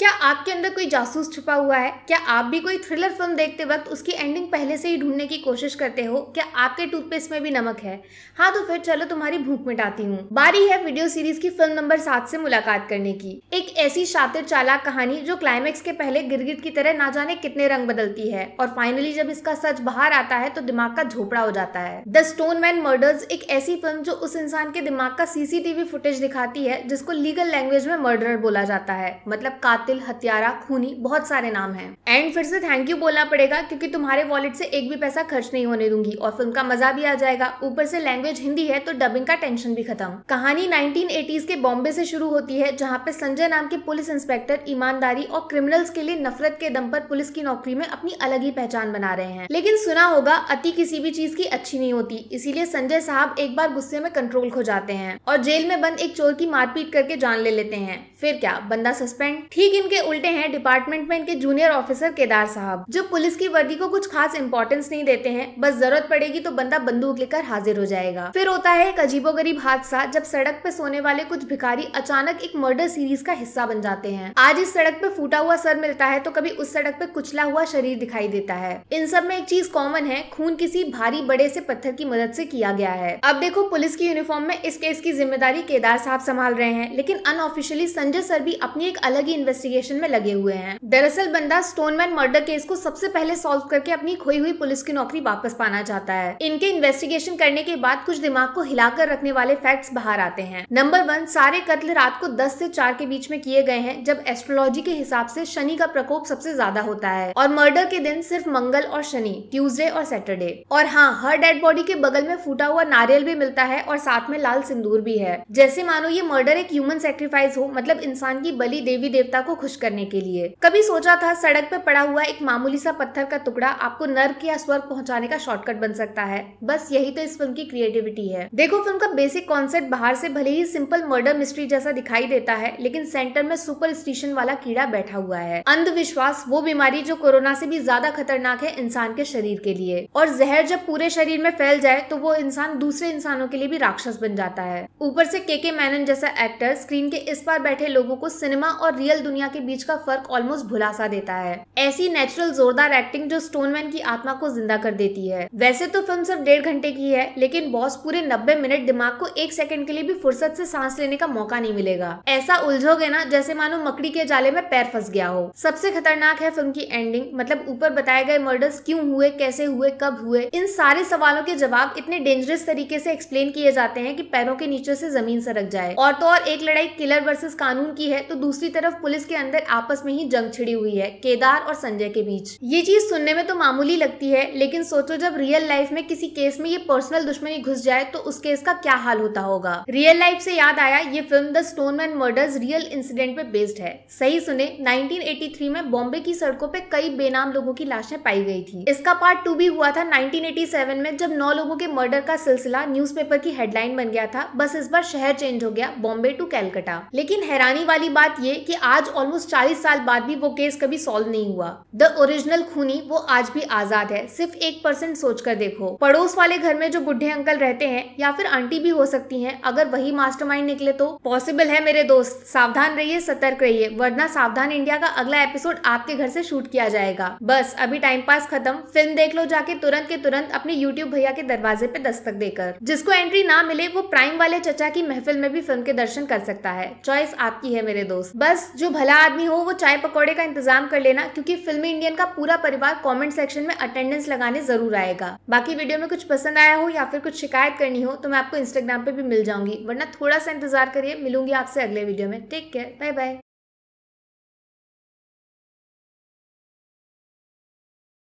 क्या आपके अंदर कोई जासूस छुपा हुआ है क्या आप भी कोई थ्रिलर फिल्म देखते वक्त उसकी एंडिंग पहले से ही ढूंढने की कोशिश करते हो क्या आपके टूथपेस्ट में भी नमक है हाँ तो फिर चलो तुम्हारी भूख मिटाती हूँ बारी है वीडियो सीरीज की फिल्म नंबर सात से मुलाकात करने की एक ऐसी शातिर चालाक कहानी जो क्लाइमेक्स के पहले गिरगिट की तरह ना जाने कितने रंग बदलती है और फाइनली जब इसका सच बाहर आता है तो दिमाग का झोपड़ा हो जाता है द स्टोन मैन मर्डर्स एक ऐसी फिल्म जो उस इंसान के दिमाग का सीसीटीवी फुटेज दिखाती है जिसको लीगल लैंग्वेज में मर्डर बोला जाता है मतलब कातिल कातिल हत्यारा खूनी बहुत सारे नाम है एंड फिर से थैंक यू बोलना पड़ेगा क्योंकि तुम्हारे वॉलेट से एक भी पैसा खर्च नहीं होने दूंगी और फिल्म का मजा भी आ जाएगा ऊपर से लैंग्वेज हिंदी है तो डबिंग का टेंशन भी खत्म कहानी नाइनटीन के बॉम्बे से शुरू होती है जहाँ पे संजय नाम के पुलिस इंस्पेक्टर ईमानदारी और क्रिमिनल्स के लिए नफरत के दम पर पुलिस की नौकरी में अपनी अलग ही पहचान बना रहे हैं लेकिन सुना होगा अति किसी भी चीज की अच्छी नहीं होती इसीलिए संजय साहब एक बार गुस्से में कंट्रोल खो जाते हैं और जेल में बंद एक चोर की मारपीट करके जान ले लेते हैं फिर क्या बंदा सस्पेंड ठीक इनके उल्टे हैं डिपार्टमेंट में इनके जूनियर ऑफिसर केदार साहब जो पुलिस की वर्दी को कुछ खास इंपॉर्टेंस नहीं देते हैं बस जरूरत पड़ेगी तो बंदा बंदूक लेकर हाजिर हो जाएगा फिर होता है एक गरीब हादसा जब सड़क पे सोने वाले कुछ भिखारी अचानक एक मर्डर सीरीज का हिस्सा बन जाते हैं आज इस सड़क पे फूटा हुआ सर मिलता है तो कभी उस सड़क पे कुचला हुआ शरीर दिखाई देता है इन सब में एक चीज कॉमन है खून किसी भारी बड़े से पत्थर की मदद से किया गया है अब देखो पुलिस की यूनिफॉर्म में इस केस की जिम्मेदारी केदार साहब संभाल रहे हैं लेकिन अनऑफिशियली संजय सर भी अपनी एक अलग ही इन्वेस्टिगेशन में लगे हुए हैं दरअसल बंदा स्टोनमैन मर्डर केस को सबसे पहले सॉल्व करके अपनी खोई हुई पुलिस की नौकरी वापस पाना चाहता है इनके इन्वेस्टिगेशन करने के बाद कुछ दिमाग को हिलाकर रखने वाले फैक्ट्स बाहर आते हैं नंबर वन सारे कत्ल रात को दस से चार के बीच में किए गए हैं जब एस्ट्रोलॉजी के हिसाब से शनि का प्रकोप सबसे ज्यादा होता है और मर्डर के दिन सिर्फ मंगल और शनि ट्यूजडे और सैटरडे और हाँ हर डेड बॉडी के बगल में फूटा हुआ नारियल भी मिलता है और साथ में लाल सिंदूर भी है जैसे मानो ये मर्डर एक ह्यूमन सेक्रीफाइस हो मतलब इंसान की बलि देवी देवता को खुश करने के लिए कभी सोचा था सड़क पर पड़ा हुआ एक मामूली सा पत्थर का टुकड़ा आपको नर्क या स्वर्ग पहुंचाने का शॉर्टकट बन सकता है बस यही तो इस फिल्म की क्रिएटिविटी है देखो फिल्म का बेसिक कॉन्सेप्ट बाहर से भले ही सिंपल मर्डर मिस्ट्री जैसा दिखाई देता है लेकिन सेंटर में सुपर स्टेशन वाला कीड़ा बैठा हुआ है अंधविश्वास वो बीमारी जो कोरोना से भी ज्यादा खतरनाक है इंसान के शरीर के लिए और जहर जब पूरे शरीर में फैल जाए तो वो इंसान दूसरे इंसानों के लिए भी राक्षस बन जाता है ऊपर से के के मैनन जैसा एक्टर स्क्रीन के इस पार बैठे लोगों को सिनेमा और रियल दुनिया के बीच का फर्क ऑलमोस्ट भुलासा देता है ऐसी नेचुरल जोरदार एक्टिंग जो स्टोनमैन की आत्मा को जिंदा कर देती है वैसे तो फिल्म सिर्फ डेढ़ घंटे की है लेकिन बॉस पूरे नब्बे मिनट दिमाग को एक सेकंड के लिए भी फुर्सत से सांस लेने का मौका नहीं मिलेगा ऐसा उलझोगे ना जैसे मानो मकड़ी के जाले में पैर फंस गया हो सबसे खतरनाक है फिल्म की एंडिंग मतलब ऊपर बताए गए मर्डर्स क्यों हुए कैसे हुए कब हुए इन सारे सवालों के जवाब इतने डेंजरस तरीके से एक्सप्लेन किए जाते हैं कि पैरों के नीचे से जमीन सरक जाए और तो और एक लड़ाई किलर वर्सेस कानून कानून की है तो दूसरी तरफ पुलिस के अंदर आपस में ही जंग छिड़ी हुई है केदार और संजय के बीच ये चीज सुनने में तो मामूली लगती है लेकिन सोचो जब रियल लाइफ में किसी केस में ये पर्सनल दुश्मनी घुस जाए तो उस केस का क्या हाल होता होगा रियल लाइफ से याद आया ये film The Stone Man Murders real incident पे बेस्ड है सही सुने 1983 में बॉम्बे की सड़कों पे कई बेनाम लोगों की लाशें पाई गई थी इसका पार्ट टू भी हुआ था 1987 में जब नौ लोगों के मर्डर का सिलसिला न्यूज की हेडलाइन बन गया था बस इस बार शहर चेंज हो गया बॉम्बे टू कैलकटा लेकिन हैरान हैरानी वाली बात ये कि आज ऑलमोस्ट 40 साल बाद भी वो केस कभी सॉल्व नहीं हुआ द ओरिजिनल खूनी वो आज भी आजाद है सिर्फ एक परसेंट सोच कर देखो पड़ोस वाले घर में जो बुढ़े अंकल रहते हैं या फिर आंटी भी हो सकती है अगर वही मास्टरमाइंड निकले तो पॉसिबल है मेरे दोस्त सावधान रहिए सतर्क रहिए वरना सावधान इंडिया का अगला एपिसोड आपके घर से शूट किया जाएगा बस अभी टाइम पास खत्म फिल्म देख लो जाके तुरंत के तुरंत अपने यूट्यूब भैया के दरवाजे पे दस्तक देकर जिसको एंट्री ना मिले वो प्राइम वाले चचा की महफिल में भी फिल्म के दर्शन कर सकता है चॉइस आप आपकी है मेरे दोस्त बस जो भला आदमी हो वो चाय पकौड़े का इंतजाम कर लेना क्योंकि फिल्मी इंडियन का पूरा परिवार कमेंट सेक्शन में अटेंडेंस लगाने जरूर आएगा बाकी वीडियो में कुछ पसंद आया हो या फिर कुछ शिकायत करनी हो तो मैं आपको इंस्टाग्राम पे भी मिल जाऊंगी वरना थोड़ा सा इंतजार करिए मिलूंगी आपसे अगले वीडियो में टेक केयर बाय बाय